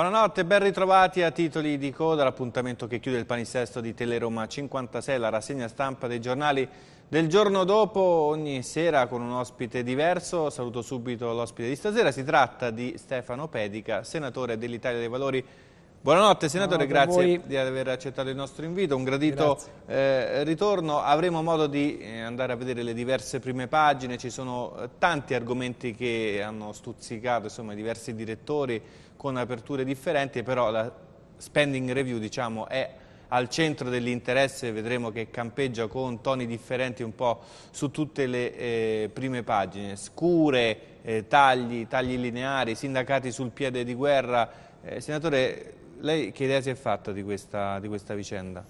Buonanotte, ben ritrovati a titoli di coda, l'appuntamento che chiude il panisesto di Teleroma 56, la rassegna stampa dei giornali del giorno dopo, ogni sera con un ospite diverso. Saluto subito l'ospite di stasera, si tratta di Stefano Pedica, senatore dell'Italia dei Valori. Buonanotte senatore, Buonanotte grazie di aver accettato il nostro invito, un gradito eh, ritorno, avremo modo di eh, andare a vedere le diverse prime pagine, ci sono tanti argomenti che hanno stuzzicato insomma, i diversi direttori, con aperture differenti, però la spending review diciamo, è al centro dell'interesse, vedremo che campeggia con toni differenti un po' su tutte le eh, prime pagine, scure, eh, tagli, tagli lineari, sindacati sul piede di guerra. Eh, senatore, lei che idea si è fatta di questa, di questa vicenda?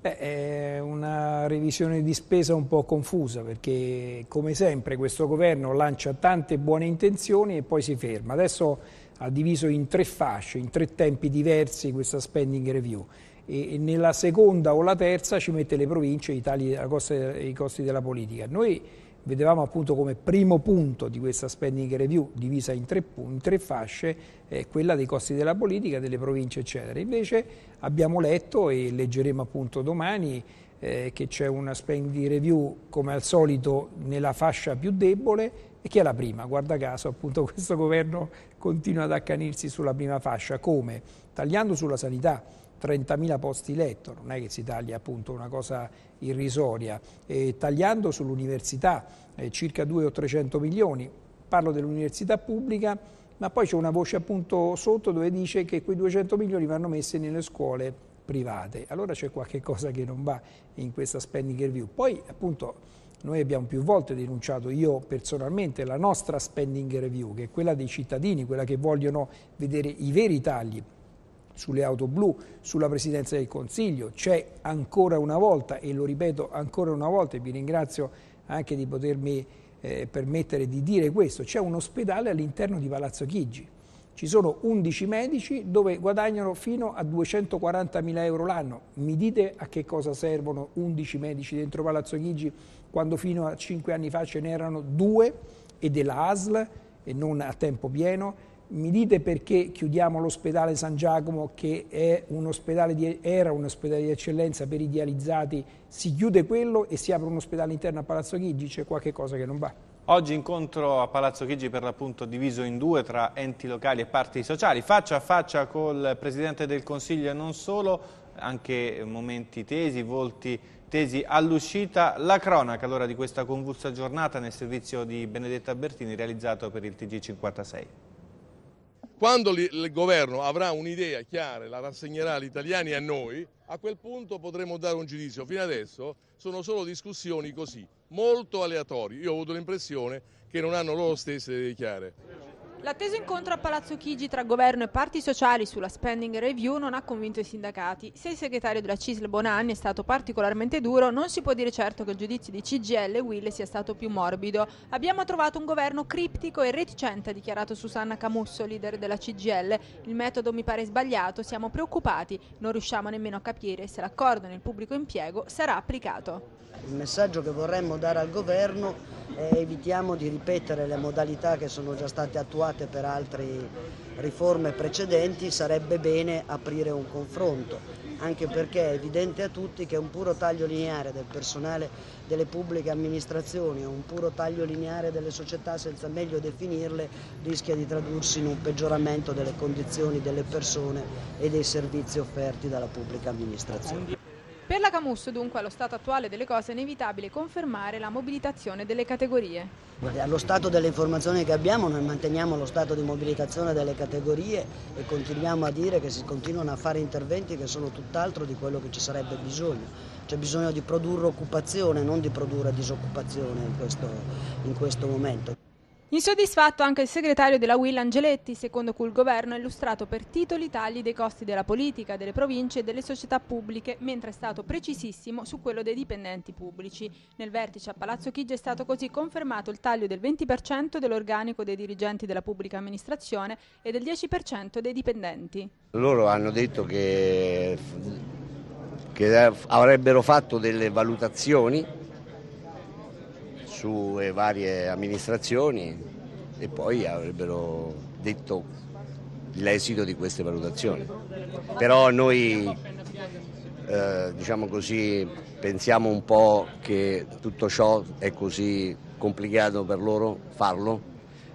Beh, è una revisione di spesa un po' confusa perché come sempre questo governo lancia tante buone intenzioni e poi si ferma. Adesso ha diviso in tre fasce, in tre tempi diversi questa spending review. E nella seconda o la terza ci mette le province e i, tagli, costa, i costi della politica. Noi vedevamo appunto come primo punto di questa spending review divisa in tre, in tre fasce eh, quella dei costi della politica, delle province eccetera. Invece abbiamo letto e leggeremo appunto domani eh, che c'è una spending review come al solito nella fascia più debole e che è la prima, guarda caso appunto questo governo continua ad accanirsi sulla prima fascia. Come? Tagliando sulla sanità. 30.000 posti letto, non è che si taglia appunto una cosa irrisoria, e tagliando sull'università eh, circa 2 o 300 milioni, parlo dell'università pubblica, ma poi c'è una voce appunto sotto dove dice che quei 200 milioni vanno messi nelle scuole private. Allora c'è qualche cosa che non va in questa spending review. Poi appunto noi abbiamo più volte denunciato, io personalmente, la nostra spending review, che è quella dei cittadini, quella che vogliono vedere i veri tagli sulle auto blu, sulla Presidenza del Consiglio. C'è ancora una volta, e lo ripeto ancora una volta, e vi ringrazio anche di potermi eh, permettere di dire questo, c'è un ospedale all'interno di Palazzo Chigi. Ci sono 11 medici dove guadagnano fino a 240 mila euro l'anno. Mi dite a che cosa servono 11 medici dentro Palazzo Chigi quando fino a cinque anni fa ce n'erano due e della ASL e non a tempo pieno. Mi dite perché chiudiamo l'ospedale San Giacomo che un di, era un ospedale di eccellenza per i dializzati, si chiude quello e si apre un ospedale interno a Palazzo Chigi, c'è qualche cosa che non va. Oggi incontro a Palazzo Chigi per l'appunto diviso in due tra enti locali e parti sociali, faccia a faccia col Presidente del Consiglio e non solo, anche momenti tesi, volti tesi all'uscita. La cronaca allora di questa convulsa giornata nel servizio di Benedetta Bertini realizzato per il TG56. Quando il governo avrà un'idea chiara e la rassegnerà agli italiani e a noi, a quel punto potremo dare un giudizio. Fino adesso sono solo discussioni così, molto aleatorie. Io ho avuto l'impressione che non hanno loro stesse idee chiare. L'atteso incontro a Palazzo Chigi tra governo e parti sociali sulla spending review non ha convinto i sindacati. Se il segretario della CISL Bonanni è stato particolarmente duro, non si può dire certo che il giudizio di CGL e Will sia stato più morbido. Abbiamo trovato un governo criptico e reticente, ha dichiarato Susanna Camusso, leader della CGL. Il metodo mi pare sbagliato, siamo preoccupati, non riusciamo nemmeno a capire se l'accordo nel pubblico impiego sarà applicato. Il messaggio che vorremmo dare al governo è evitiamo di ripetere le modalità che sono già state attuate approvate per altre riforme precedenti, sarebbe bene aprire un confronto, anche perché è evidente a tutti che un puro taglio lineare del personale delle pubbliche amministrazioni un puro taglio lineare delle società senza meglio definirle rischia di tradursi in un peggioramento delle condizioni delle persone e dei servizi offerti dalla pubblica amministrazione. Per la Camus, dunque, allo stato attuale delle cose è inevitabile confermare la mobilitazione delle categorie. Allo stato delle informazioni che abbiamo noi manteniamo lo stato di mobilitazione delle categorie e continuiamo a dire che si continuano a fare interventi che sono tutt'altro di quello che ci sarebbe bisogno. C'è bisogno di produrre occupazione, non di produrre disoccupazione in questo, in questo momento. Insoddisfatto anche il segretario della Will Angeletti, secondo cui il governo ha illustrato per titoli tagli dei costi della politica, delle province e delle società pubbliche, mentre è stato precisissimo su quello dei dipendenti pubblici. Nel vertice a Palazzo Chigi è stato così confermato il taglio del 20% dell'organico dei dirigenti della pubblica amministrazione e del 10% dei dipendenti. Loro hanno detto che, che avrebbero fatto delle valutazioni sue varie amministrazioni e poi avrebbero detto l'esito di queste valutazioni. Però noi eh, diciamo così, pensiamo un po' che tutto ciò è così complicato per loro farlo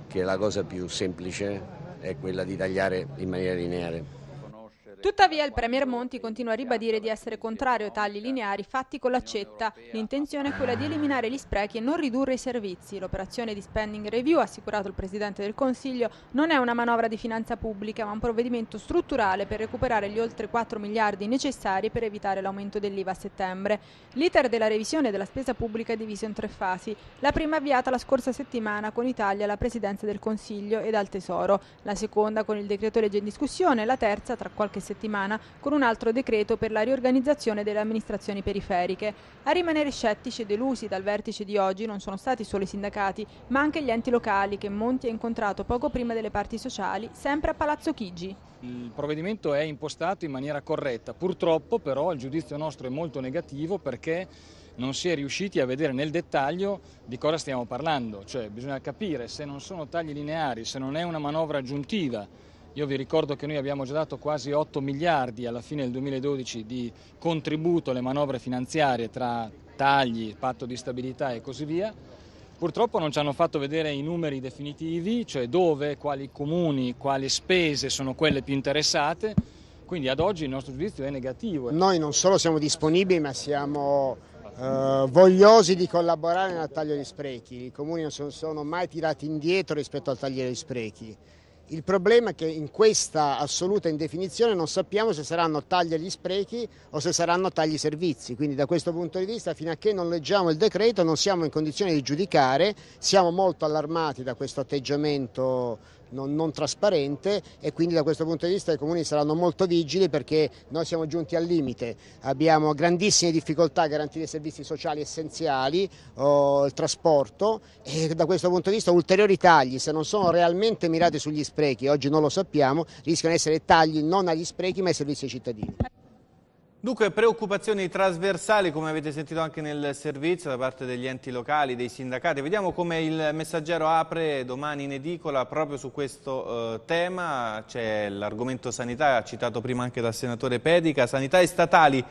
che la cosa più semplice è quella di tagliare in maniera lineare. Tuttavia il Premier Monti continua a ribadire di essere contrario a tagli lineari fatti con l'accetta. L'intenzione è quella di eliminare gli sprechi e non ridurre i servizi. L'operazione di spending review, ha assicurato il Presidente del Consiglio, non è una manovra di finanza pubblica ma un provvedimento strutturale per recuperare gli oltre 4 miliardi necessari per evitare l'aumento dell'IVA a settembre. L'iter della revisione della spesa pubblica è diviso in tre fasi. La prima avviata la scorsa settimana con Italia alla Presidenza del Consiglio e dal Tesoro, la seconda con il decreto legge in discussione e la terza tra qualche settimana settimana con un altro decreto per la riorganizzazione delle amministrazioni periferiche. A rimanere scettici e delusi dal vertice di oggi non sono stati solo i sindacati, ma anche gli enti locali che Monti ha incontrato poco prima delle parti sociali, sempre a Palazzo Chigi. Il provvedimento è impostato in maniera corretta, purtroppo però il giudizio nostro è molto negativo perché non si è riusciti a vedere nel dettaglio di cosa stiamo parlando, cioè bisogna capire se non sono tagli lineari, se non è una manovra aggiuntiva io vi ricordo che noi abbiamo già dato quasi 8 miliardi alla fine del 2012 di contributo alle manovre finanziarie tra tagli, patto di stabilità e così via. Purtroppo non ci hanno fatto vedere i numeri definitivi, cioè dove, quali comuni, quali spese sono quelle più interessate, quindi ad oggi il nostro giudizio è negativo. Noi non solo siamo disponibili ma siamo eh, vogliosi di collaborare nel taglio di sprechi, i comuni non sono mai tirati indietro rispetto al taglio di sprechi. Il problema è che in questa assoluta indefinizione non sappiamo se saranno tagli agli sprechi o se saranno tagli ai servizi, quindi da questo punto di vista fino a che non leggiamo il decreto non siamo in condizione di giudicare, siamo molto allarmati da questo atteggiamento non, non, trasparente e quindi da questo punto di vista i comuni saranno molto vigili perché noi siamo giunti al limite, abbiamo grandissime difficoltà a garantire servizi sociali essenziali, oh, il trasporto e da questo punto di vista ulteriori tagli se non sono realmente mirati sugli sprechi, oggi non lo sappiamo, rischiano di essere tagli non agli sprechi ma ai servizi ai cittadini. Dunque preoccupazioni trasversali come avete sentito anche nel servizio da parte degli enti locali, dei sindacati. Vediamo come il messaggero apre domani in edicola proprio su questo eh, tema. C'è l'argomento sanità citato prima anche dal senatore Pedica. Sanità e statali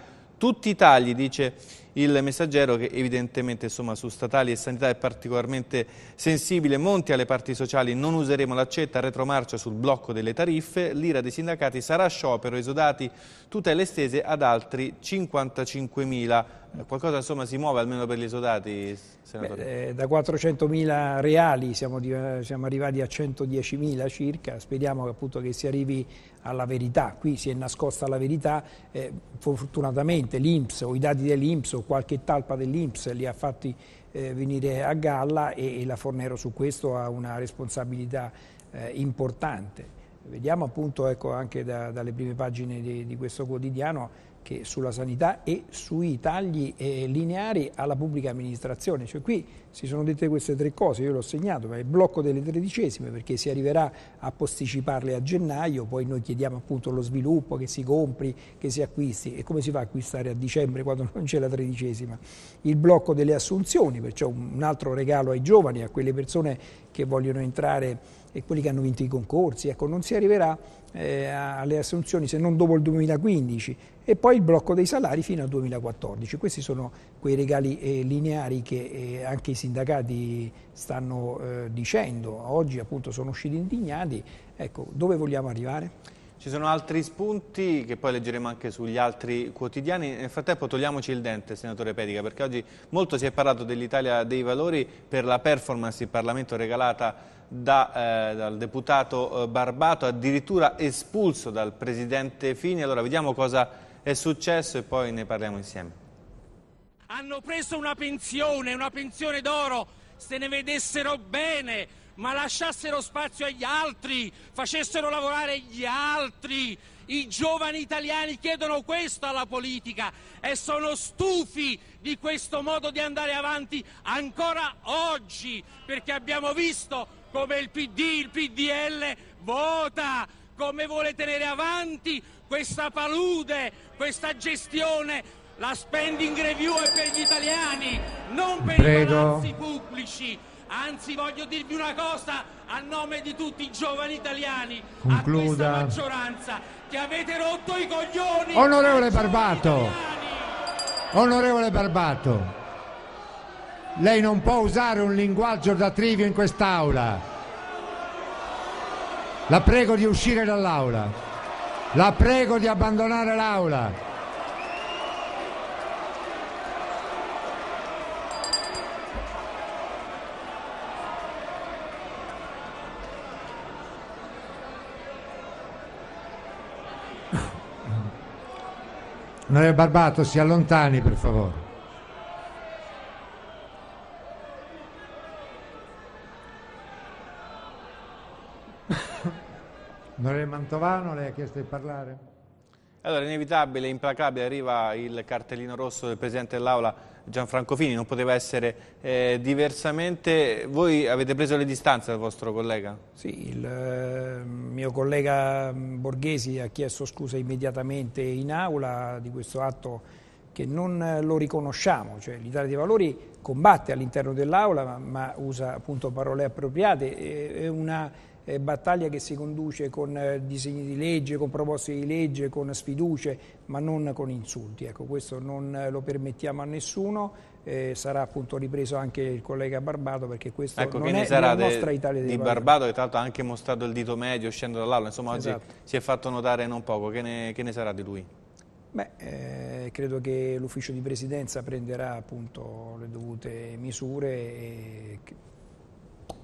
tutti i tagli, dice il messaggero che evidentemente insomma, su statali e sanità è particolarmente sensibile, monti alle parti sociali, non useremo l'accetta, retromarcia sul blocco delle tariffe, l'ira dei sindacati sarà sciopero, esodati, tutele estese ad altri 55.000 eh, Qualcosa insomma, si muove almeno per gli esodati, Beh, eh, da 400.000 reali siamo, siamo, arrivati a 110.000 circa, speriamo appunto, che si arrivi alla verità, qui si è nascosta la verità, eh, fortunatamente l'Inps o i dati dell'Inps o qualche talpa dell'Inps li ha fatti eh, venire a galla e, e, la Fornero su questo ha una responsabilità eh, importante. Vediamo appunto ecco, anche da, dalle prime pagine di, di questo quotidiano che sulla sanità e sui tagli eh, lineari alla pubblica amministrazione. Cioè, qui si sono dette queste tre cose, io l'ho segnato, ma il blocco delle tredicesime perché si arriverà a posticiparle a gennaio, poi noi chiediamo appunto lo sviluppo, che si compri, che si acquisti e come si fa a acquistare a dicembre quando non c'è la tredicesima. Il blocco delle assunzioni, perciò un altro regalo ai giovani, a quelle persone che vogliono entrare e quelli che hanno vinto i concorsi, ecco, non si arriverà eh, alle assunzioni se non dopo il 2015 e poi il blocco dei salari fino al 2014. Questi sono quei regali eh, lineari che eh, anche i sindacati stanno eh, dicendo, oggi appunto sono usciti indignati. Ecco, dove vogliamo arrivare? Ci sono altri spunti che poi leggeremo anche sugli altri quotidiani. Nel frattempo togliamoci il dente, senatore Pedica, perché oggi molto si è parlato dell'Italia dei Valori per la performance in Parlamento regalata da, eh, dal deputato eh, Barbato, addirittura espulso dal presidente Fini. Allora vediamo cosa è successo e poi ne parliamo insieme. Hanno preso una pensione, una pensione d'oro, se ne vedessero bene, ma lasciassero spazio agli altri, facessero lavorare gli altri. I giovani italiani chiedono questo alla politica e sono stufi di questo modo di andare avanti ancora oggi, perché abbiamo visto come il PD, il PDL vota, come vuole tenere avanti questa palude, questa gestione. La spending review è per gli italiani, non per Prego. i palazzi pubblici. Anzi, voglio dirvi una cosa a nome di tutti i giovani italiani, Concluda. a questa maggioranza, che avete rotto i coglioni. Onorevole Barbato, onorevole Barbato, lei non può usare un linguaggio da trivio in quest'aula. La prego di uscire dall'aula. La prego di abbandonare l'aula. Onorevole Barbato, si allontani per favore. Onorevole Mantovano, lei ha chiesto di parlare. Allora, inevitabile, implacabile, arriva il cartellino rosso del Presidente dell'Aula Gianfranco Fini, non poteva essere eh, diversamente. Voi avete preso le distanze dal vostro collega? Sì, il eh, mio collega Borghesi ha chiesto scusa immediatamente in aula di questo atto che non lo riconosciamo, cioè l'Italia dei Valori combatte all'interno dell'aula ma, ma, usa appunto parole appropriate, è una eh, battaglia che si conduce con eh, disegni di legge, con proposte di legge, con sfiducie, ma non con insulti. Ecco, questo non eh, lo permettiamo a nessuno. Eh, sarà appunto ripreso anche il collega Barbato perché questo ecco, non è sarà la de, Italia dei di Valori. Barbato che tra l'altro ha anche mostrato il dito medio uscendo dall'aula, insomma esatto. oggi si è fatto notare non poco, che ne, che ne sarà di lui? Beh, eh, credo che l'ufficio di presidenza prenderà appunto le dovute misure e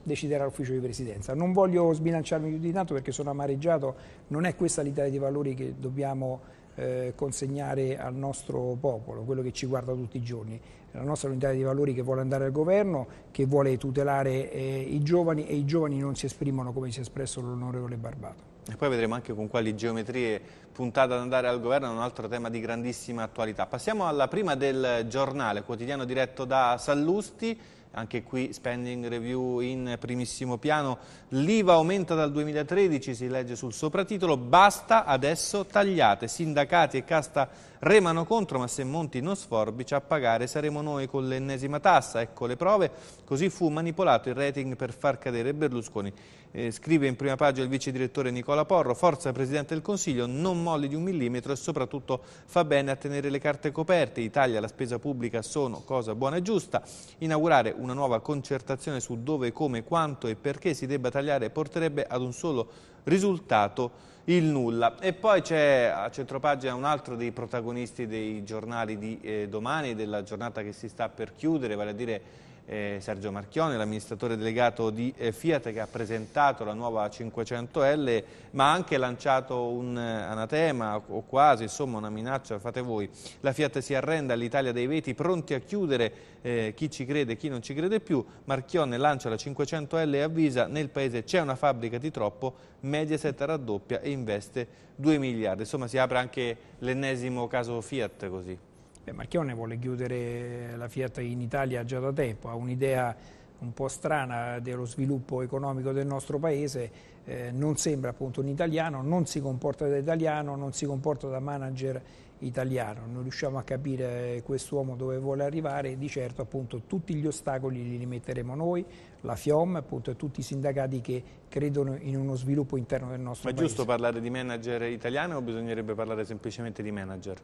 deciderà l'ufficio di presidenza. Non voglio sbilanciarmi più di tanto perché sono amareggiato, non è questa l'Italia dei valori che dobbiamo eh, consegnare al nostro popolo, quello che ci guarda tutti i giorni. La nostra unità dei valori che vuole andare al governo, che vuole tutelare eh, i giovani e i giovani non si esprimono come si è espresso l'onorevole Barbato. E poi vedremo anche con quali geometrie puntate ad andare al governo, un altro tema di grandissima attualità. Passiamo alla prima del giornale, quotidiano diretto da Sallusti anche qui spending review in primissimo piano, l'IVA aumenta dal 2013, si legge sul sopratitolo, basta adesso tagliate, sindacati e casta remano contro, ma se Monti non sforbici a pagare saremo noi con l'ennesima tassa. Ecco le prove, così fu manipolato il rating per far cadere Berlusconi. Eh, scrive in prima pagina il vice direttore Nicola Porro, forza Presidente del Consiglio, non molli di un millimetro e soprattutto fa bene a tenere le carte coperte. Italia e la spesa pubblica sono cosa buona e giusta. Inaugurare una nuova concertazione su dove, come, quanto e perché si debba tagliare porterebbe ad un solo risultato il nulla. E poi c'è a centropagina un altro dei protagonisti dei giornali di eh, domani, della giornata che si sta per chiudere, vale a dire eh, Sergio Marchione, l'amministratore delegato di eh, Fiat che ha presentato la nuova 500L ma ha anche lanciato un eh, anatema o quasi, insomma una minaccia, fate voi. La Fiat si arrenda all'Italia dei veti, pronti a chiudere eh, chi ci crede e chi non ci crede più. Marchione lancia la 500L e avvisa nel paese c'è una fabbrica di troppo, Mediaset raddoppia e investe 2 miliardi. Insomma si apre anche l'ennesimo caso Fiat così. Beh, Marchione vuole chiudere la Fiat in Italia già da tempo, ha un'idea un po' strana dello sviluppo economico del nostro paese, eh, non sembra appunto un italiano, non si comporta da italiano, non si comporta da manager italiano, non riusciamo a capire quest'uomo dove vuole arrivare, di certo appunto tutti gli ostacoli li rimetteremo noi, la FIOM appunto, e tutti i sindacati che credono in uno sviluppo interno del nostro paese. Ma è giusto parlare di manager italiano o bisognerebbe parlare semplicemente di manager?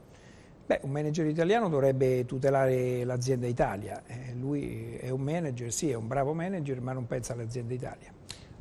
Beh, un manager italiano dovrebbe tutelare l'azienda Italia. Eh, lui è un manager, sì, è un bravo manager, ma non pensa all'azienda Italia.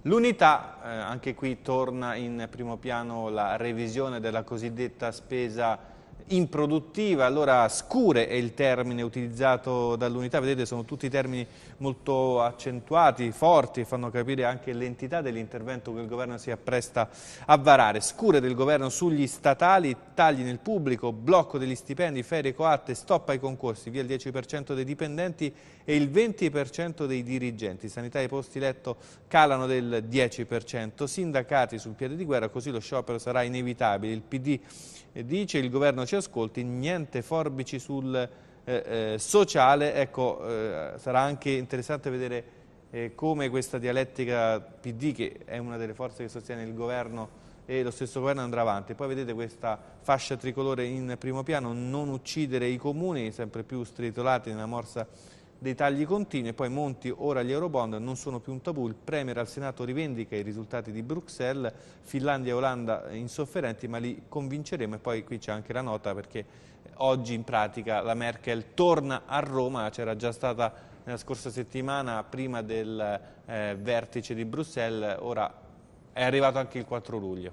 L'unità, eh, anche qui torna in primo piano la revisione della cosiddetta spesa improduttiva, allora scure è il termine utilizzato dall'unità, vedete sono tutti termini molto accentuati, forti, fanno capire anche l'entità dell'intervento che il governo si appresta a varare, scure del governo sugli statali, tagli nel pubblico, blocco degli stipendi, ferie coatte, stop ai concorsi, via il 10% dei dipendenti e il 20% dei dirigenti, sanità e posti letto calano del 10%, sindacati sul piede di guerra, così lo sciopero sarà inevitabile, il PD dice il governo ci ascolti, niente forbici sul eh, eh, sociale, ecco, eh, sarà anche interessante vedere eh, come questa dialettica PD, che è una delle forze che sostiene il governo e lo stesso governo andrà avanti. Poi vedete questa fascia tricolore in primo piano, non uccidere i comuni, sempre più stritolati nella morsa dei tagli continui e poi Monti, ora gli Eurobond non sono più un tabù, il Premier al Senato rivendica i risultati di Bruxelles, Finlandia e Olanda insofferenti ma li convinceremo e poi qui c'è anche la nota perché oggi in pratica la Merkel torna a Roma, c'era già stata nella scorsa settimana prima del eh, vertice di Bruxelles, ora è arrivato anche il 4 luglio.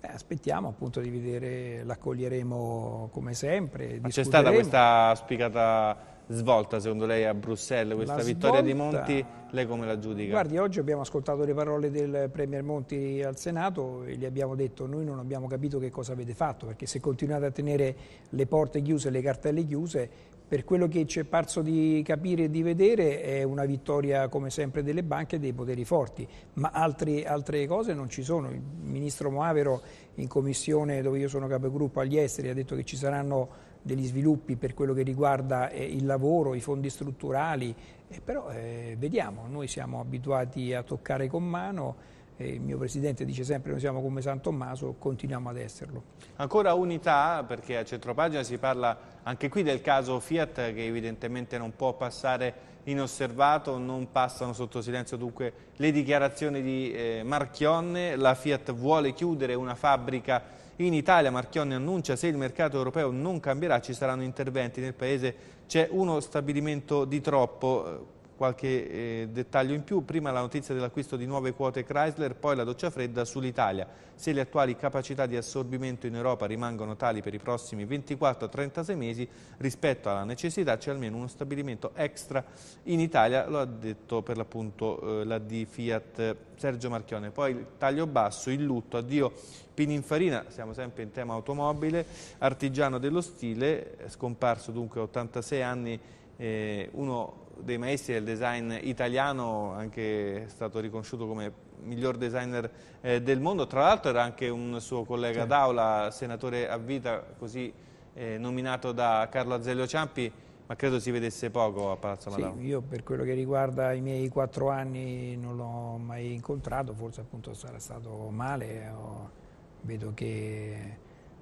Beh, aspettiamo appunto di vedere, l'accoglieremo come sempre. c'è stata questa spiegata svolta secondo lei a Bruxelles questa la vittoria di Monti, lei come la giudica? Guardi, oggi abbiamo ascoltato le parole del Premier Monti al Senato e gli abbiamo detto noi non abbiamo capito che cosa avete fatto perché se continuate a tenere le porte chiuse, le cartelle chiuse, per quello che ci è parso di capire e di vedere è una vittoria come sempre delle banche e dei poteri forti, ma altri, altre cose non ci sono. Il ministro Moavero in commissione dove io sono capogruppo agli esteri ha detto che ci saranno degli sviluppi per quello che riguarda eh, il lavoro, i fondi strutturali, eh, però eh, vediamo, noi siamo abituati a toccare con mano, il mio Presidente dice sempre noi siamo come San Tommaso, continuiamo ad esserlo. Ancora unità, perché a centropagina si parla anche qui del caso Fiat che evidentemente non può passare inosservato, non passano sotto silenzio dunque le dichiarazioni di eh, Marchionne, la Fiat vuole chiudere una fabbrica in Italia Marchionni annuncia se il mercato europeo non cambierà ci saranno interventi. Nel paese c'è uno stabilimento di troppo eh, qualche eh, dettaglio in più, prima la notizia dell'acquisto di nuove quote Chrysler, poi la doccia fredda sull'Italia. Se le attuali capacità di assorbimento in Europa rimangono tali per i prossimi 24-36 mesi, rispetto alla necessità c'è almeno uno stabilimento extra in Italia, lo ha detto per l'appunto eh, la di Fiat Sergio Marchione. Poi il taglio basso, il lutto, addio Pininfarina, siamo sempre in tema automobile, artigiano dello stile, scomparso dunque a 86 anni, eh, uno dei maestri del design italiano, anche stato riconosciuto come miglior designer eh, del mondo, tra l'altro era anche un suo collega sì. d'aula, senatore a vita, così eh, nominato da Carlo Azzelio Ciampi, ma credo si vedesse poco a Palazzo Madama. Sì, io per quello che riguarda i miei quattro anni non l'ho mai incontrato, forse appunto sarà stato male, ho Vedo che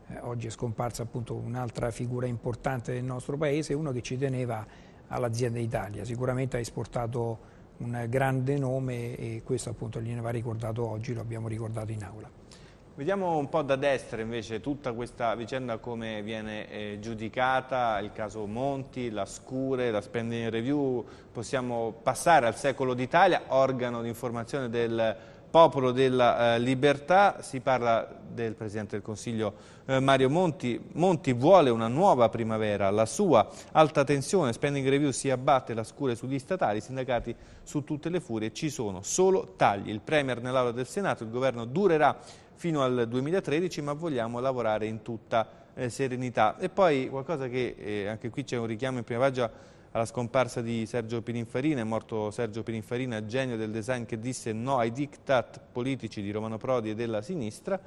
eh, oggi è scomparsa appunto un'altra figura importante del nostro paese, uno che ci teneva all'azienda Italia, sicuramente ha esportato un grande nome e questo appunto gliene va ricordato oggi, lo abbiamo ricordato in aula. Vediamo un po' da destra invece tutta questa vicenda come viene eh, giudicata, il caso Monti, la Scure, la Spending Review, possiamo passare al secolo d'Italia, organo di informazione del popolo della eh, libertà, si parla del Presidente del Consiglio eh, Mario Monti, Monti vuole una nuova primavera, la sua alta tensione, spending review si abbatte la scure sugli statali, i sindacati su tutte le furie, ci sono solo tagli, il Premier nell'aula del Senato, il governo durerà fino al 2013 ma vogliamo lavorare in tutta eh, serenità. E poi qualcosa che eh, anche qui c'è un richiamo in prima pagina alla scomparsa di Sergio Pininfarina, è morto Sergio Pininfarina, genio del design che disse no ai diktat politici di Romano Prodi e della sinistra.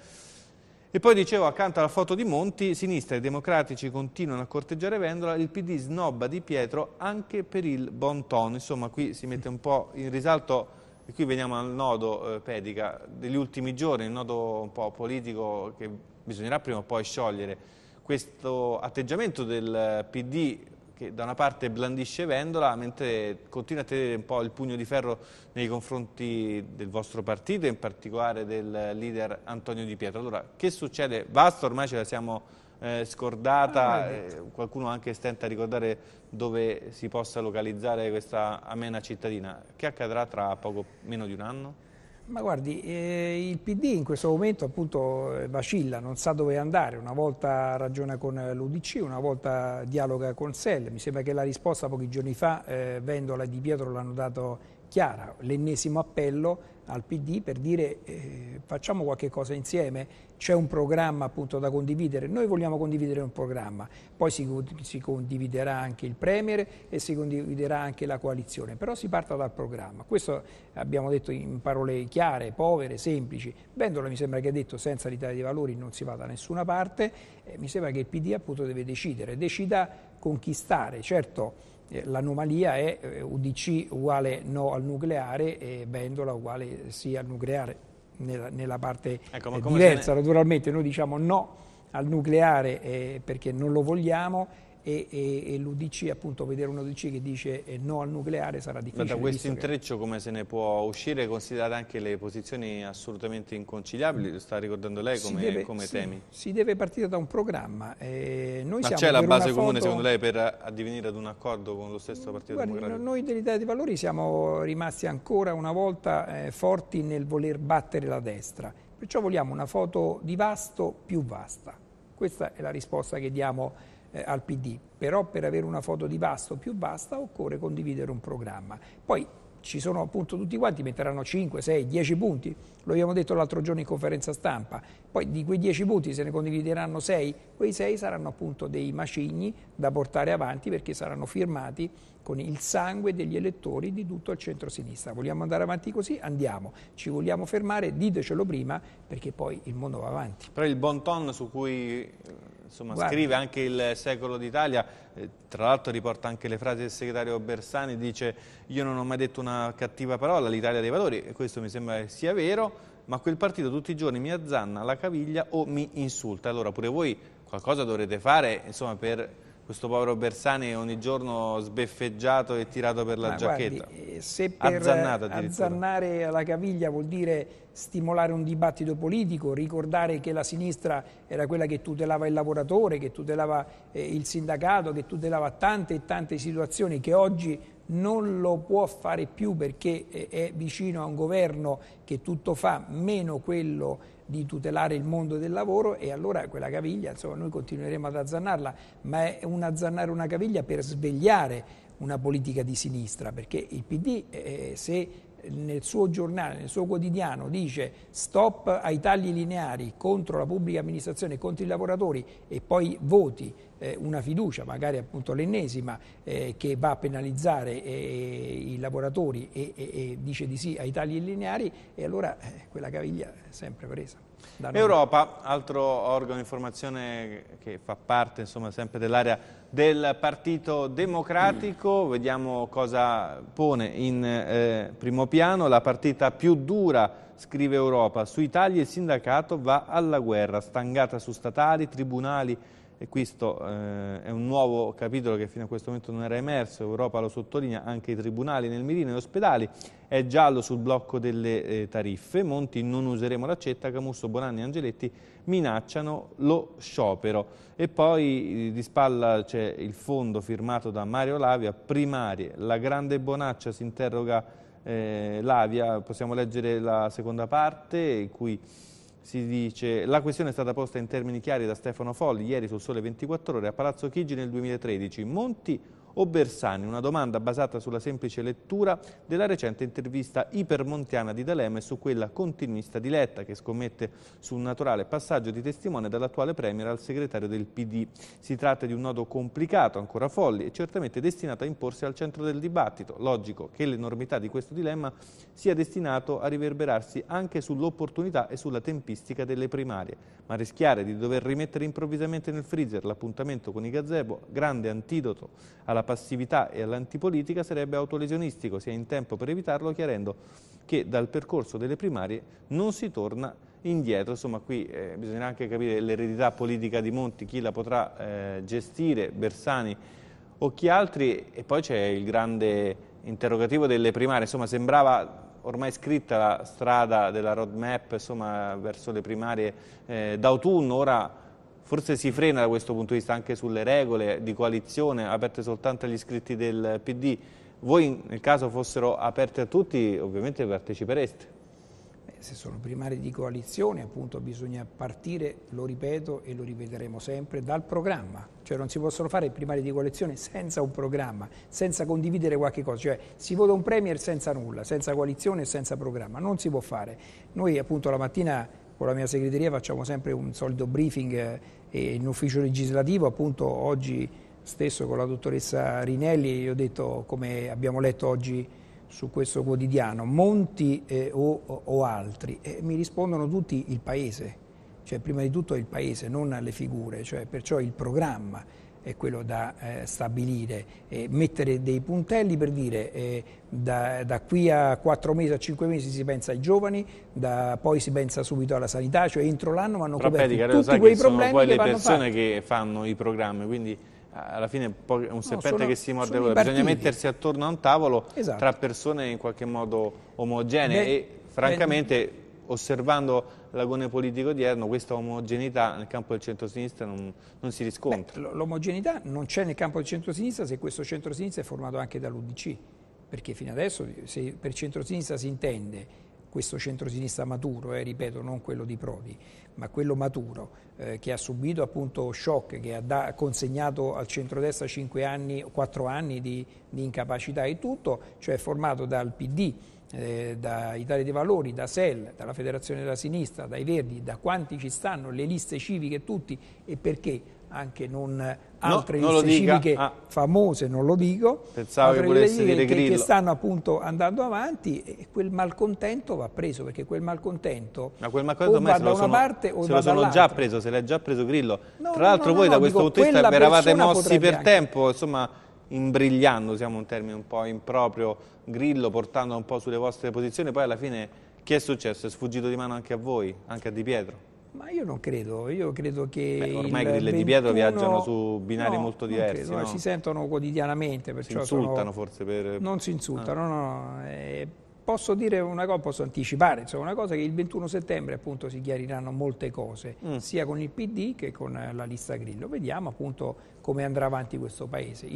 E poi dicevo, accanto alla foto di Monti, sinistra e democratici continuano a corteggiare Vendola, il PD snobba Di Pietro anche per il bon ton. Insomma, qui si mette un po' in risalto, e qui veniamo al nodo eh, pedica, degli ultimi giorni, il nodo un po' politico che bisognerà prima o poi sciogliere. Questo atteggiamento del PD che da una parte blandisce Vendola, mentre continua a tenere un po' il pugno di ferro nei confronti del vostro partito, in particolare del leader Antonio Di Pietro. Allora, che succede? Basta, ormai ce la siamo eh, scordata, ah, eh, qualcuno anche stenta a ricordare dove si possa localizzare questa amena cittadina. Che accadrà tra poco meno di un anno? Ma guardi, eh, il PD in questo momento appunto eh, vacilla, non sa dove andare, una volta ragiona con l'Udc, una volta dialoga con Sell, mi sembra che la risposta pochi giorni fa eh, Vendola e Di Pietro l'hanno dato chiara, l'ennesimo appello al PD per dire eh, facciamo qualche cosa insieme, c'è un programma appunto da condividere, noi vogliamo condividere un programma, poi si, si, condividerà anche il Premier e si condividerà anche la coalizione, però si parta dal programma, questo abbiamo detto in parole chiare, povere, semplici, Vendola mi sembra che ha detto senza l'Italia dei Valori non si va da nessuna parte, eh, mi sembra che il PD appunto deve decidere, decida conquistare, certo eh, l'anomalia è eh, UDC uguale no al nucleare e Bendola uguale sì al nucleare nella, nella parte ecco, eh, diversa. Ne... Naturalmente noi diciamo no al nucleare perché non lo vogliamo e, e, e l'UDC, appunto vedere un UDC che dice eh, no al nucleare sarà difficile. Ma da questo intreccio che... come se ne può uscire, considerate anche le posizioni assolutamente inconciliabili, lo sta ricordando lei come, deve, come si, temi? Si deve partire da un programma. Eh, Ma c'è la base foto... comune secondo lei per addivenire ad un accordo con lo stesso mm, Partito Guardi, Democratico? Noi dell'Italia dei Valori siamo rimasti ancora una volta eh, forti nel voler battere la destra, perciò vogliamo una foto di vasto più vasta. Questa è la risposta che diamo eh, al PD, però per avere una foto di vasta o più vasta occorre condividere un programma. Poi ci sono appunto tutti quanti, metteranno 5, 6, 10 punti, lo abbiamo detto l'altro giorno in conferenza stampa, poi di quei 10 punti se ne condivideranno 6, quei 6 saranno appunto dei macigni da portare avanti perché saranno firmati con il sangue degli elettori di tutto il centro-sinistra. Vogliamo andare avanti così? Andiamo, ci vogliamo fermare, ditecelo prima perché poi il mondo va avanti. Però il bon ton su cui Insomma, Guarda. scrive anche il secolo d'Italia, eh, tra l'altro riporta anche le frasi del segretario Bersani, dice io non ho mai detto una cattiva parola, l'Italia dei valori, e questo mi sembra sia vero, ma quel partito tutti i giorni mi azzanna la caviglia o mi insulta. Allora pure voi qualcosa dovrete fare insomma, per questo povero Bersani ogni giorno sbeffeggiato e tirato per la Ma giacchetta. Guardi, eh, se per azzannare alla caviglia vuol dire stimolare un dibattito politico, ricordare che la sinistra era quella che tutelava il lavoratore, che tutelava eh, il sindacato, che tutelava tante e tante situazioni che oggi non lo può fare più perché eh, è vicino a un governo che tutto fa meno quello che di tutelare il mondo del lavoro e allora quella caviglia, insomma, noi continueremo ad azzannarla, ma è un azzannare una caviglia per svegliare una politica di sinistra, perché il PD eh, se nel suo giornale, nel suo quotidiano dice stop ai tagli lineari contro la pubblica amministrazione e contro i lavoratori e poi voti eh, una fiducia, magari appunto l'ennesima, eh, che va a penalizzare eh, i lavoratori e, e, e, dice di sì ai tagli lineari e allora eh, quella caviglia è sempre presa. Europa, altro organo di informazione che fa parte insomma, sempre dell'area del Partito Democratico, vediamo cosa pone in eh, primo piano, la partita più dura, scrive Europa, sui tagli il sindacato va alla guerra, stangata su statali, tribunali, e questo eh, è un nuovo capitolo che fino a questo momento non era emerso, Europa lo sottolinea, anche i tribunali nel mirino e gli ospedali, è giallo sul blocco delle eh, tariffe, Monti non useremo l'accetta, Camusso, Bonanni e Angeletti minacciano lo sciopero e poi eh, di spalla c'è il fondo firmato da Mario Lavia, primarie, la grande Bonaccia si interroga eh, Lavia, possiamo leggere la seconda parte in cui si dice la questione è stata posta in termini chiari da Stefano Folli ieri sul Sole 24 Ore a Palazzo Chigi nel 2013. Monti o Bersani, una domanda basata sulla semplice lettura della recente intervista ipermontiana di D'Alema e su quella continuista di Letta che scommette su un naturale passaggio di testimone dall'attuale Premier al segretario del PD. Si tratta di un nodo complicato, ancora folli e certamente destinato a imporsi al centro del dibattito. Logico che l'enormità di questo dilemma sia destinato a riverberarsi anche sull'opportunità e sulla tempistica delle primarie, ma rischiare di dover rimettere improvvisamente nel freezer l'appuntamento con i gazebo, grande antidoto alla passività e all'antipolitica sarebbe autolesionistico, si è in tempo per evitarlo chiarendo che dal percorso delle primarie non si torna indietro, insomma qui eh, bisogna anche capire l'eredità politica di Monti, chi la potrà eh, gestire, Bersani o chi altri e poi c'è il grande interrogativo delle primarie, insomma sembrava ormai scritta la strada della roadmap insomma, verso le primarie eh, d'autunno, ora forse si frena da questo punto di vista anche sulle regole di coalizione aperte soltanto agli iscritti del PD. Voi nel caso fossero aperte a tutti ovviamente partecipereste? Eh, se sono primarie di coalizione, appunto bisogna partire, lo ripeto e lo ripeteremo sempre, dal programma. Cioè non si possono fare primarie di coalizione senza un programma, senza condividere qualche cosa. Cioè si vota un premier senza nulla, senza coalizione e senza programma. Non si può fare. Noi appunto la mattina con la mia segreteria facciamo sempre un solido briefing eh, e in ufficio legislativo appunto oggi stesso con la dottoressa Rinelli io ho detto come abbiamo letto oggi su questo quotidiano Monti eh, o, o, altri e mi rispondono tutti il paese cioè prima di tutto il paese non le figure cioè perciò il programma è quello da eh, stabilire, eh, mettere dei puntelli per dire eh, da, da, qui a 4 mesi, a 5 mesi si pensa ai giovani, da, poi si pensa subito alla sanità, cioè entro l'anno vanno Però coperti Pedica, tutti quei problemi poi le persone fatti. che fanno i programmi, quindi alla fine è un serpente no, sono, che si morde bisogna mettersi attorno a un tavolo esatto. tra persone in qualche modo omogenee Beh, e francamente... Beh, osservando l'agone politico odierno, questa omogeneità nel campo del centrosinistra non, non si riscontra. L'omogeneità non c'è nel campo del centro-sinistra se questo centro-sinistra è formato anche dall'UDC, perché fino adesso se per centro-sinistra si intende questo centrosinistra maturo, eh, ripeto, non quello di Prodi, ma quello maturo, eh, che ha subito appunto shock, che ha da, consegnato al centrodestra 5 anni, 4 anni di, di incapacità e tutto, cioè formato dal PD, eh, da Italia dei Valori, da SEL, dalla Federazione della Sinistra, dai Verdi, da quanti ci stanno, le liste civiche tutti e perché anche non altre no, non liste civiche ah. famose, non lo dico, Pensavo che, volesse dire che, che stanno appunto andando avanti e quel malcontento va preso perché quel malcontento, Ma quel malcontento o va da una sono, parte o se lo sono già preso, se l'è già preso Grillo. No, Tra l'altro no, voi da questo dico, autista eravate mossi per anche. tempo, insomma imbrigliando, usiamo un termine un po' improprio, Grillo portando un po' sulle vostre posizioni, poi alla fine che è successo? È sfuggito di mano anche a voi, anche a Di Pietro? Ma io non credo, io credo che... Beh, ormai Grillo 21... e Di Pietro viaggiano su binari no, molto diversi. Eh, no? Si sentono quotidianamente, Si insultano sono... forse per... Non si insultano, ah. no, no. Eh, posso dire una cosa, posso anticipare, insomma, una cosa che il 21 settembre appunto si chiariranno molte cose, mm. sia con il PD che con la lista Grillo. Vediamo appunto come andrà avanti questo paese.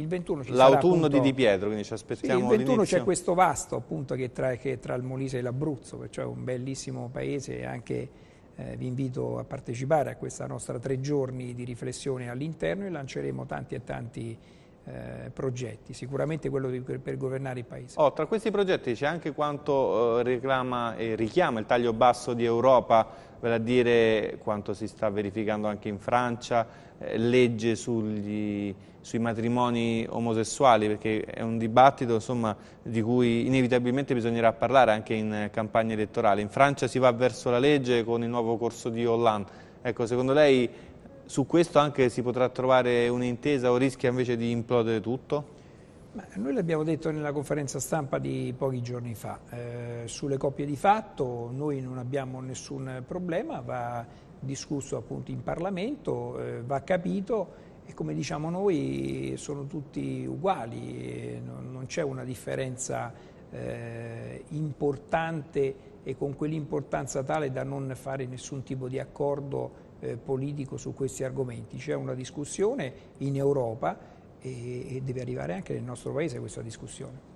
L'autunno di Di Pietro, quindi ci aspettiamo sì, Il 21 c'è questo vasto appunto che tra, che è tra il Molise e l'Abruzzo, perciò è un bellissimo paese e anche eh, vi invito a partecipare a questa nostra tre giorni di riflessione all'interno e lanceremo tanti e tanti eh, progetti, sicuramente quello di, per governare il Paese. Oh, tra questi progetti c'è anche quanto eh, reclama e richiama il taglio basso di Europa, vale a dire quanto si sta verificando anche in Francia, eh, legge sugli, sui matrimoni omosessuali, perché è un dibattito insomma, di cui inevitabilmente bisognerà parlare anche in campagna elettorale. In Francia si va verso la legge con il nuovo corso di Hollande. Ecco, secondo lei su questo anche si potrà trovare un'intesa o rischia invece di implodere tutto? Ma noi l'abbiamo detto nella conferenza stampa di pochi giorni fa, eh, sulle coppie di fatto noi non abbiamo nessun problema, va discusso appunto in Parlamento, eh, va capito e come diciamo noi sono tutti uguali, eh, non, non c'è una differenza eh, importante e con quell'importanza tale da non fare nessun tipo di accordo eh, politico su questi argomenti. C'è una discussione in Europa e, e deve arrivare anche nel nostro Paese questa discussione.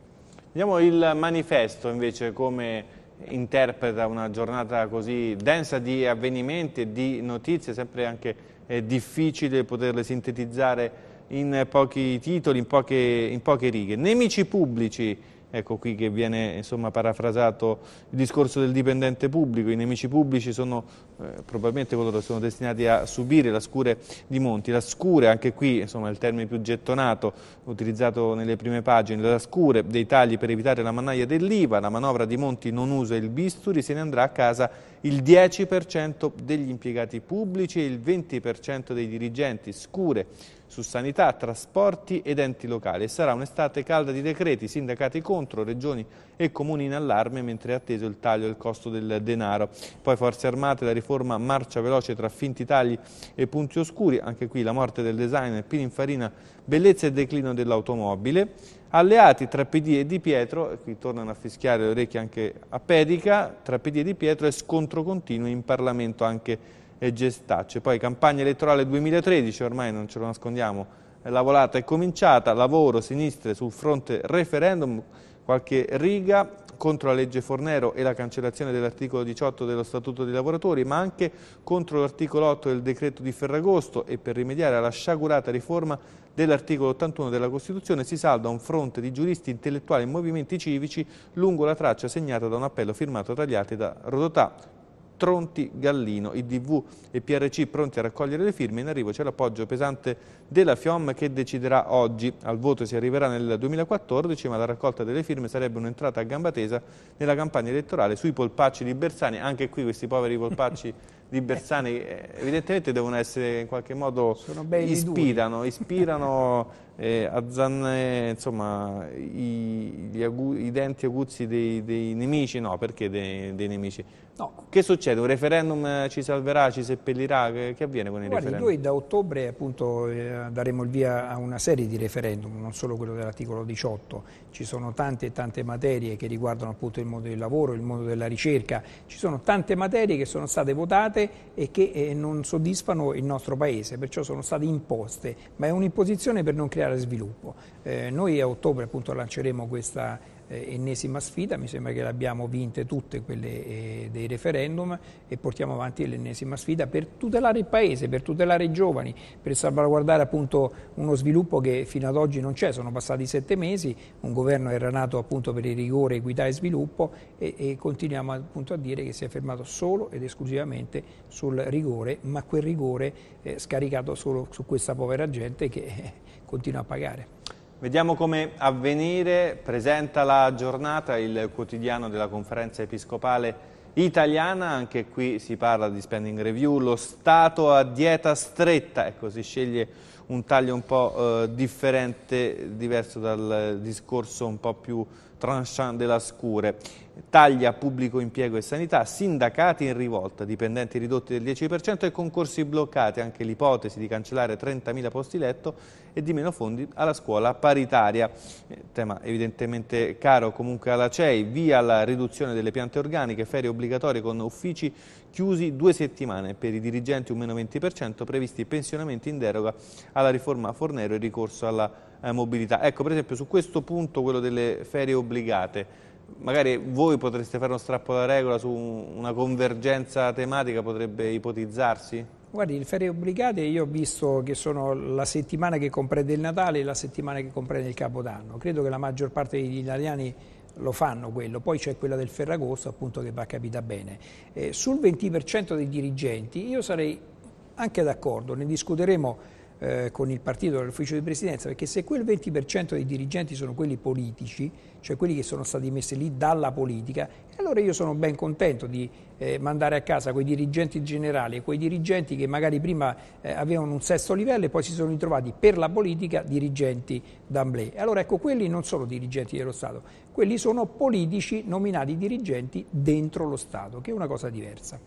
Vediamo il manifesto invece come interpreta una giornata così densa di avvenimenti e di notizie, sempre anche eh, difficile poterle sintetizzare in pochi titoli, in poche, in poche righe. Nemici pubblici Ecco qui che viene insomma, parafrasato il discorso del dipendente pubblico, i nemici pubblici sono eh, probabilmente coloro che sono destinati a subire la scure di Monti. La scure, anche qui insomma, è il termine più gettonato utilizzato nelle prime pagine, la scure dei tagli per evitare la mannaia dell'IVA, la manovra di Monti non usa il bisturi, se ne andrà a casa il 10% degli impiegati pubblici e il 20% dei dirigenti, scure su sanità, trasporti ed enti locali e sarà un'estate calda di decreti, sindacati contro, regioni e comuni in allarme mentre è atteso il taglio del costo del denaro. Poi Forze Armate, la riforma marcia veloce tra finti tagli e punti oscuri, anche qui la morte del designer Pininfarina, bellezza e declino dell'automobile. Alleati tra PD e Di Pietro, qui tornano a fischiare le orecchie anche a Pedica, tra PD e Di Pietro è scontro continuo in Parlamento anche e Gestacce. Poi campagna elettorale 2013, ormai non ce lo nascondiamo, la volata è cominciata, lavoro sinistre sul fronte referendum, qualche riga contro la legge Fornero e la cancellazione dell'articolo 18 dello Statuto dei Lavoratori, ma anche contro l'articolo 8 del decreto di Ferragosto e per rimediare alla sciagurata riforma dell'articolo 81 della Costituzione si salda un fronte di giuristi intellettuali e movimenti civici lungo la traccia segnata da un appello firmato Tagliati da Rodotà, Tronti Gallino, IDV e PRC pronti a raccogliere le firme, in arrivo c'è l'appoggio pesante della FIOM che deciderà oggi, al voto si arriverà nel 2014 ma la raccolta delle firme sarebbe un'entrata a gamba tesa nella campagna elettorale sui polpacci di Bersani, anche qui questi poveri polpacci di Bersani eh, evidentemente devono essere in qualche modo ispirano, ispirano eh, azzanne, insomma, i, agu, i, denti aguzzi dei, dei nemici, no perché dei, dei nemici, No. Che succede? Un referendum eh, ci salverà, ci seppellirà? Che, che avviene con i referendum? Noi da ottobre appunto, eh, daremo il via a una serie di referendum, non solo quello dell'articolo 18. Ci sono tante e tante materie che riguardano appunto, il mondo del lavoro, il mondo della ricerca. Ci sono tante materie che sono state votate e che eh, non soddisfano il nostro Paese, perciò sono state imposte. Ma è un'imposizione per non creare sviluppo. Eh, noi a ottobre appunto, lanceremo questa eh, ennesima sfida, mi sembra che l'abbiamo vinte tutte quelle eh, dei referendum e portiamo avanti l'ennesima sfida per tutelare il Paese, per tutelare i giovani, per salvaguardare appunto uno sviluppo che fino ad oggi non c'è, sono passati sette mesi, un governo era nato appunto per il rigore, equità e sviluppo e, e continuiamo appunto a dire che si è fermato solo ed esclusivamente sul rigore, ma quel rigore eh, scaricato solo su questa povera gente che eh, continua a pagare. Vediamo come avvenire presenta la giornata il quotidiano della conferenza episcopale italiana, anche qui si parla di spending review, lo Stato a dieta stretta, ecco si sceglie un taglio un po' eh, differente, diverso dal discorso un po' più Tranchant de la Scure, taglia pubblico impiego e sanità, sindacati in rivolta, dipendenti ridotti del 10% e concorsi bloccati, anche l'ipotesi di cancellare 30.000 posti letto e di meno fondi alla scuola paritaria. Eh, tema evidentemente caro comunque alla CEI, via la riduzione delle piante organiche, ferie obbligatorie con uffici chiusi due settimane, per i dirigenti un meno 20%, previsti pensionamenti in deroga alla riforma Fornero e ricorso alla eh, mobilità. Ecco, per esempio, su questo punto, quello delle ferie obbligate, magari voi potreste fare uno strappo da regola su una convergenza tematica, potrebbe ipotizzarsi? Guardi, le ferie obbligate io ho visto che sono la settimana che comprende il Natale e la settimana che comprende il Capodanno. Credo che la maggior parte degli italiani lo fanno quello, poi c'è quella del Ferragosto appunto che va capita bene. Eh, sul 20% dei dirigenti io sarei anche d'accordo, ne discuteremo eh, con il partito dell'ufficio di presidenza, perché se quel 20% dei dirigenti sono quelli politici, cioè quelli che sono stati messi lì dalla politica, allora io sono ben contento di eh, mandare a casa quei dirigenti generali, quei dirigenti che magari prima eh, avevano un sesto livello e poi si sono ritrovati per la politica dirigenti d'amblè. Allora ecco, quelli non sono dirigenti dello Stato, quelli sono politici nominati dirigenti dentro lo Stato, che è una cosa diversa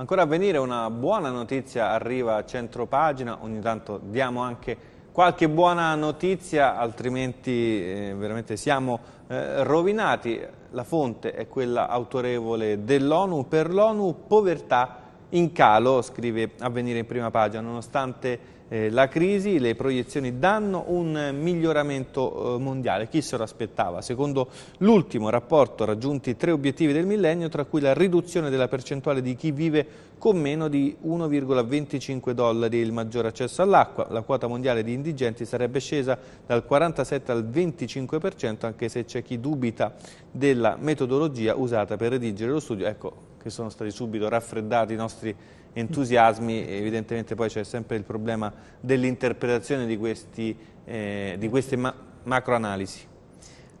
ancora a venire una buona notizia arriva a centro pagina, ogni tanto diamo anche qualche buona notizia, altrimenti eh, veramente siamo eh, rovinati. La fonte è quella autorevole dell'ONU, per l'ONU povertà in calo, scrive a venire in prima pagina, nonostante eh, la crisi, le proiezioni danno un miglioramento eh, mondiale. Chi se lo aspettava? Secondo l'ultimo rapporto raggiunti tre obiettivi del millennio, tra cui la riduzione della percentuale di chi vive con meno di 1,25 dollari e il maggior accesso all'acqua. La quota mondiale di indigenti sarebbe scesa dal 47 al 25%, anche se c'è chi dubita della metodologia usata per redigere lo studio. Ecco che sono stati subito raffreddati i nostri entusiasmi, evidentemente poi c'è sempre il problema dell'interpretazione di, eh, di queste ma macroanalisi.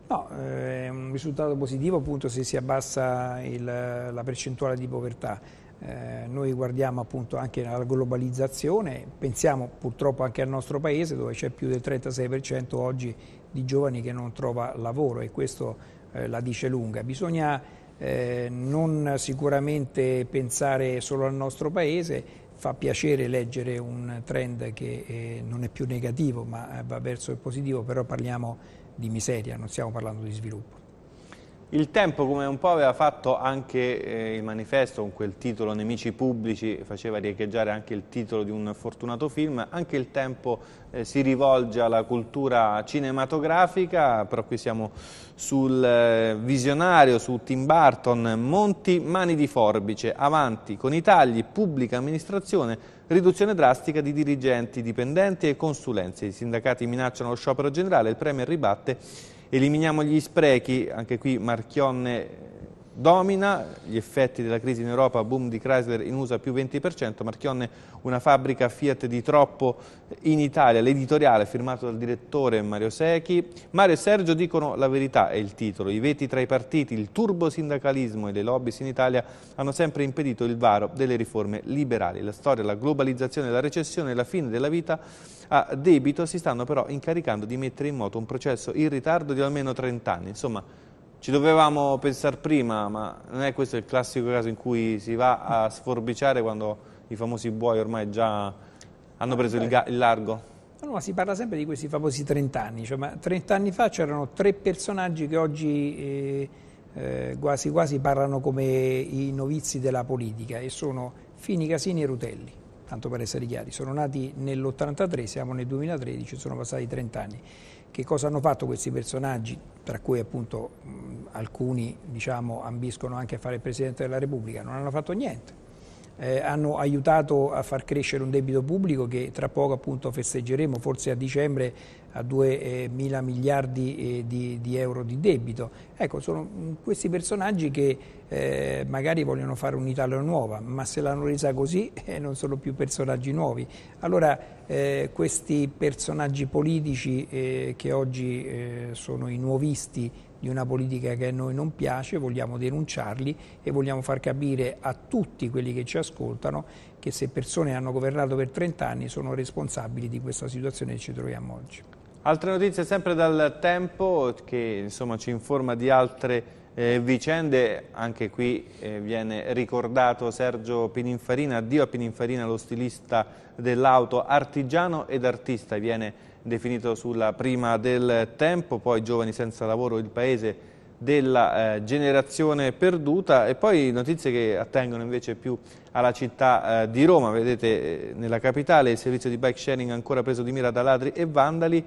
No, è eh, un risultato positivo appunto se si abbassa il, la percentuale di povertà. Eh, noi guardiamo appunto anche alla globalizzazione, pensiamo purtroppo anche al nostro paese dove c'è più del 36% oggi di giovani che non trova lavoro e questo eh, la dice lunga. Bisogna eh, non sicuramente pensare solo al nostro paese, fa piacere leggere un trend che eh, non è più negativo ma eh, va verso il positivo, però parliamo di miseria, non stiamo parlando di sviluppo. Il tempo, come un po' aveva fatto anche eh, il manifesto con quel titolo Nemici pubblici, faceva riecheggiare anche il titolo di un fortunato film, anche il tempo eh, si rivolge alla cultura cinematografica, però qui siamo sul eh, visionario, su Tim Burton, Monti, mani di forbice, avanti con i tagli, pubblica amministrazione, riduzione drastica di dirigenti, dipendenti e consulenze. I sindacati minacciano lo sciopero generale, il Premier ribatte Eliminiamo gli sprechi, anche qui Marchionne domina, gli effetti della crisi in Europa, boom di Chrysler in USA più 20%, Marchionne una fabbrica Fiat di troppo in Italia, l'editoriale firmato dal direttore Mario Secchi, Mario e Sergio dicono la verità è il titolo, i veti tra i partiti, il turbo sindacalismo e le lobbies in Italia hanno sempre impedito il varo delle riforme liberali, la storia, la globalizzazione, la recessione e la fine della vita a debito si stanno però incaricando di mettere in moto un processo in ritardo di almeno 30 anni, insomma ci dovevamo pensare prima, ma non è questo il classico caso in cui si va a sforbiciare quando i famosi buoi ormai già hanno preso il, il largo? No, ma si parla sempre di questi famosi 30 anni, cioè, ma 30 anni fa c'erano tre personaggi che oggi eh, eh, quasi quasi parlano come i novizi della politica e sono Fini, Casini e Rutelli, tanto per essere chiari, sono nati nell'83, siamo nel 2013, sono passati 30 anni. Che cosa hanno fatto questi personaggi, tra cui appunto mh, alcuni diciamo, ambiscono anche a fare il Presidente della Repubblica? Non hanno fatto niente. Eh, hanno aiutato a far crescere un debito pubblico che tra poco appunto festeggeremo, forse a dicembre, a 2 eh, mila miliardi eh, di, di, euro di debito. Ecco, sono questi personaggi che eh, magari vogliono fare un'Italia nuova, ma se l'hanno resa così eh, non sono più personaggi nuovi. Allora eh, questi personaggi politici eh, che oggi eh, sono i nuovisti di una politica che a noi non piace, vogliamo denunciarli e vogliamo far capire a tutti quelli che ci ascoltano che se persone hanno governato per 30 anni sono responsabili di questa situazione che ci troviamo oggi. Altre notizie sempre dal tempo che insomma, ci informa di altre notizie eh, vicende, anche qui eh, viene ricordato Sergio Pininfarina, addio a Pininfarina lo stilista dell'auto, artigiano ed artista, viene definito sulla prima del tempo, poi giovani senza lavoro, il paese della eh, generazione perduta e poi notizie che attengono invece più alla città eh, di Roma, vedete eh, nella capitale il servizio di bike sharing ancora preso di mira da ladri e vandali,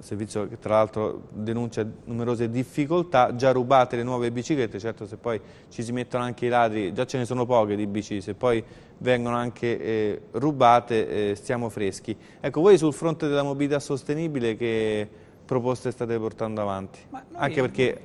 servizio che tra l'altro denuncia numerose difficoltà, già rubate le nuove biciclette, certo se poi ci si mettono anche i ladri, già ce ne sono poche di bici, se poi vengono anche eh, rubate eh, stiamo freschi. Ecco, voi sul fronte della mobilità sostenibile che proposte state portando avanti? Anche perché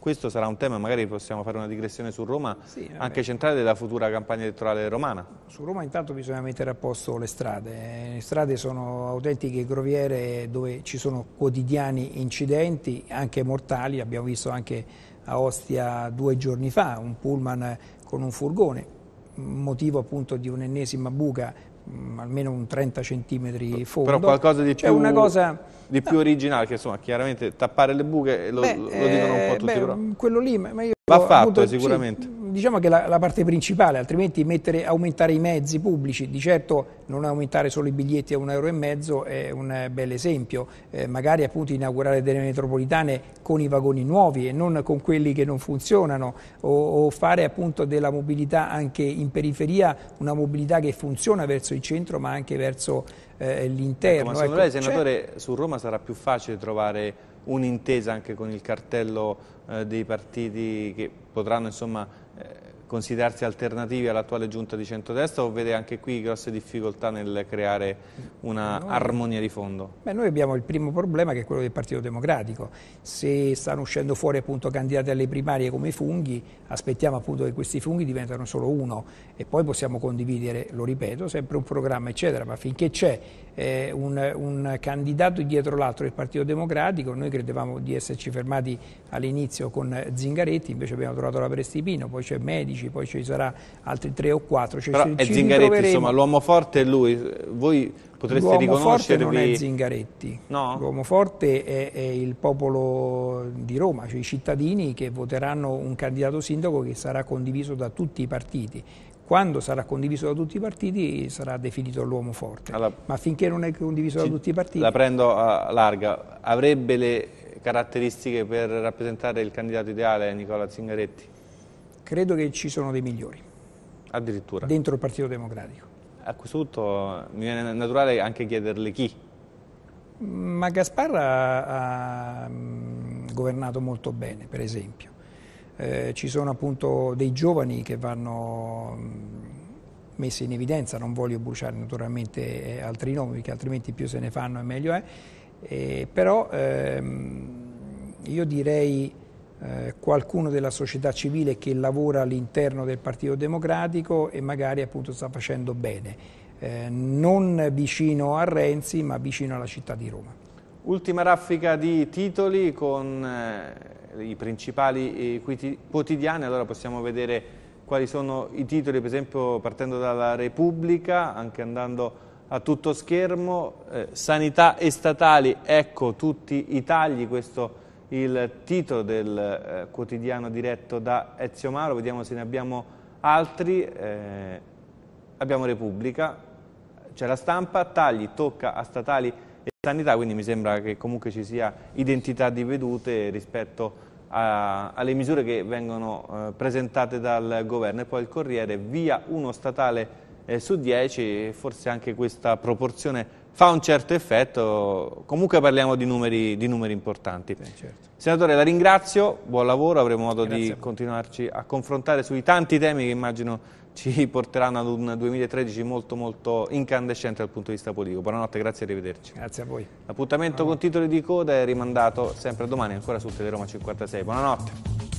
questo sarà un tema, magari possiamo fare una digressione su Roma, sì, anche centrale della futura campagna elettorale romana. Su Roma intanto bisogna mettere a posto le strade, le strade sono autentiche groviere dove ci sono quotidiani incidenti, anche mortali, abbiamo visto anche a Ostia due giorni fa un pullman con un furgone, motivo appunto di un'ennesima buca Mm, almeno un 30 centimetri fondo. Però qualcosa di, cioè più, cosa, di più originale, che insomma chiaramente tappare le buche lo, beh, lo dicono un po' eh, tutti. Beh, però. Quello lì, ma io... Va fatto appunto, sicuramente. Sì, diciamo che la, la, parte principale, altrimenti mettere, aumentare i mezzi pubblici, di certo non aumentare solo i biglietti a un euro e mezzo è un bel esempio, eh, magari appunto inaugurare delle metropolitane con i vagoni nuovi e non con quelli che non funzionano o, o fare appunto della mobilità anche in periferia una mobilità che funziona verso il centro ma anche verso eh, l'interno. Ecco, ma secondo ecco, lei senatore su Roma sarà più facile trovare un'intesa anche con il cartello eh, dei partiti che potranno insomma Yeah. considerarsi alternativi all'attuale giunta di centrodestra o vede anche qui grosse difficoltà nel creare una armonia di fondo? Beh, noi abbiamo il primo problema che è quello del Partito Democratico. Se stanno uscendo fuori appunto, candidati alle primarie come funghi, aspettiamo appunto, che questi funghi diventano solo uno e poi possiamo condividere, lo ripeto, sempre un programma eccetera, ma finché c'è eh, un, un candidato dietro l'altro del Partito Democratico, noi credevamo di esserci fermati all'inizio con Zingaretti, invece abbiamo trovato la Prestipino, poi c'è Medici, 15, poi ci sarà altri tre o quattro. Cioè Però è Zingaretti, insomma, l'uomo forte è lui. Voi potreste l'uomo riconoscervi... L'uomo forte non è Zingaretti. No? L'uomo forte è, è, il popolo di Roma, cioè i cittadini che voteranno un candidato sindaco che sarà condiviso da tutti i partiti. Quando sarà condiviso da tutti i partiti sarà definito l'uomo forte, allora, ma finché non è condiviso da tutti i partiti... La prendo a larga, avrebbe le caratteristiche per rappresentare il candidato ideale Nicola Zingaretti? Credo che ci sono dei migliori. Addirittura. Dentro il Partito Democratico. A questo punto mi viene naturale anche chiederle chi. Ma Gasparra ha, ha mm, governato molto bene, per esempio. Eh, ci sono appunto dei giovani che vanno mm, messi in evidenza, non voglio bruciare naturalmente eh, altri nomi, perché altrimenti più se ne fanno e meglio è, eh, però ehm, io direi eh, qualcuno della società civile che lavora all'interno del Partito Democratico e magari appunto sta facendo bene, eh, non vicino a Renzi ma vicino alla città di Roma. Ultima raffica di titoli con eh, i principali quotidiani, allora possiamo vedere quali sono i titoli, per esempio partendo dalla Repubblica, anche andando a tutto schermo, eh, sanità e statali, ecco tutti i tagli, questo il titolo del eh, quotidiano diretto da Ezio Mauro, vediamo se ne abbiamo altri. Eh, abbiamo Repubblica, c'è la stampa, tagli, tocca a statali e sanità, quindi mi sembra che comunque ci sia identità di vedute rispetto a, alle misure che vengono eh, presentate dal governo. E poi il Corriere, via uno statale eh, su 10, forse anche questa proporzione fa un certo effetto, comunque parliamo di numeri, di numeri importanti. Eh, certo. Senatore, la ringrazio, buon lavoro, avremo modo Grazie di a continuarci a confrontare sui tanti temi che immagino ci porteranno ad un 2013 molto molto incandescente dal punto di vista politico. Buonanotte, grazie e arrivederci. Grazie a voi. L'appuntamento con titoli di coda è rimandato sempre domani ancora su Teleroma 56. Buonanotte.